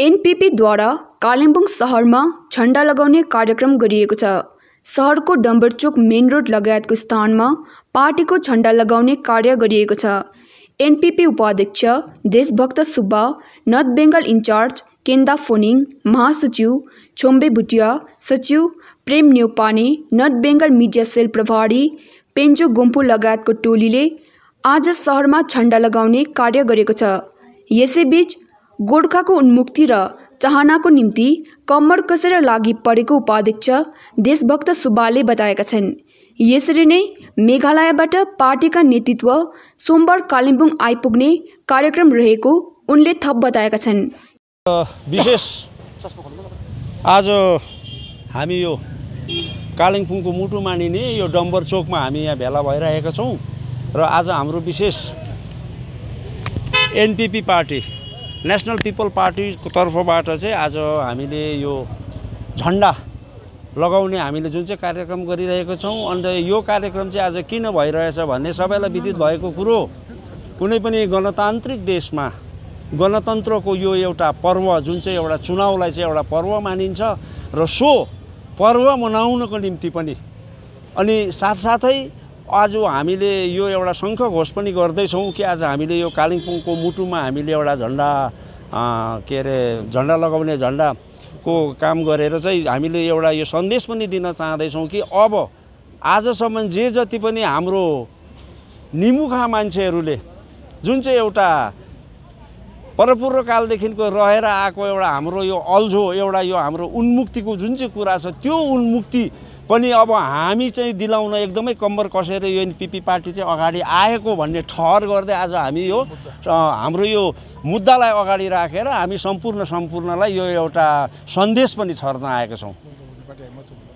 एनपिपीद्वारा कालिम्पोङ सहरमा झन्डा लगाउने कार्यक्रम गरिएको छ सहरको डम्बरचोक मेन रोड लगायतको स्थानमा पार्टीको झन्डा लगाउने कार्य गरिएको छ एनपिपी उपाध्यक्ष देशभक्त सुब्बा नर्थ बेङ्गाल इन्चार्ज केन्दा फोनिङ महासचिव छोम्बे भुटिया सचिव Prem Neupane north Bengal media cell प्रभारी पेन्जो गुम्पु लगायतको टोलीले आज सहरमा झन्डा लगाउने कार्य गरेको छ यसैबीच गोर्खाको उन्मुक्ति र चाहनाको निम्ति कम्मर कसेर लागि परेको उपाध्यक्ष देशभक्त सुब्बाले बताएका छन् यसरी नै मेघालयबाट पार्टीका नेतृत्व सोमबार कालिम्पोङ आइपुग्ने कार्यक्रम रहेको उनले थप बताएका छन् विशेष आज हामी यो कालिम्पोङको मुटु मानिने यो डम्बर चोकमा हामी यहाँ भेला भइरहेका छौँ र आज हाम्रो विशेष एनपिपी पार्टी नेसनल पिपल पार्टीको तर्फबाट चाहिँ आज हामीले यो झन्डा लगाउने हामीले जुन चाहिँ कार्यक्रम गरिरहेको छौँ अन्त यो कार्यक्रम चाहिँ आज किन भइरहेछ भन्ने सबैलाई विदित भएको कुरो कुनै पनि गणतान्त्रिक देशमा गणतन्त्रको यो एउटा पर्व जुन चाहिँ एउटा चुनाउलाई चाहिँ एउटा पर्व मानिन्छ र सो पर्व मनाउनको निम्ति पनि अनि साथसाथै आज हामीले यो एउटा शङ्ख घोष पनि गर्दैछौँ कि आज हामीले यो कालिम्पोङको मुटुमा हामीले एउटा झन्डा के अरे झन्डा लगाउने झन्डाको काम गरेर चाहिँ हामीले एउटा यो सन्देश पनि दिन चाहँदैछौँ कि अब आजसम्म जे जति पनि हाम्रो निमुखा मान्छेहरूले जुन चाहिँ एउटा परपूर्वकालदेखिको रहेर आएको एउटा हाम्रो यो अल्झो एउटा यो हाम्रो उन्मुक्तिको जुन चाहिँ कुरा छ त्यो उन्मुक्ति पनि अब हामी चाहिँ दिलाउन एकदमै कम्बर कसेर यो एनपिपी पार्टी चाहिँ अगाडि आएको भन्ने ठहर गर्दै आज हामी यो हाम्रो यो मुद्दालाई अगाडि राखेर हामी सम्पूर्ण सम्पूर्णलाई यो एउटा सन्देश पनि छर्न आएका छौँ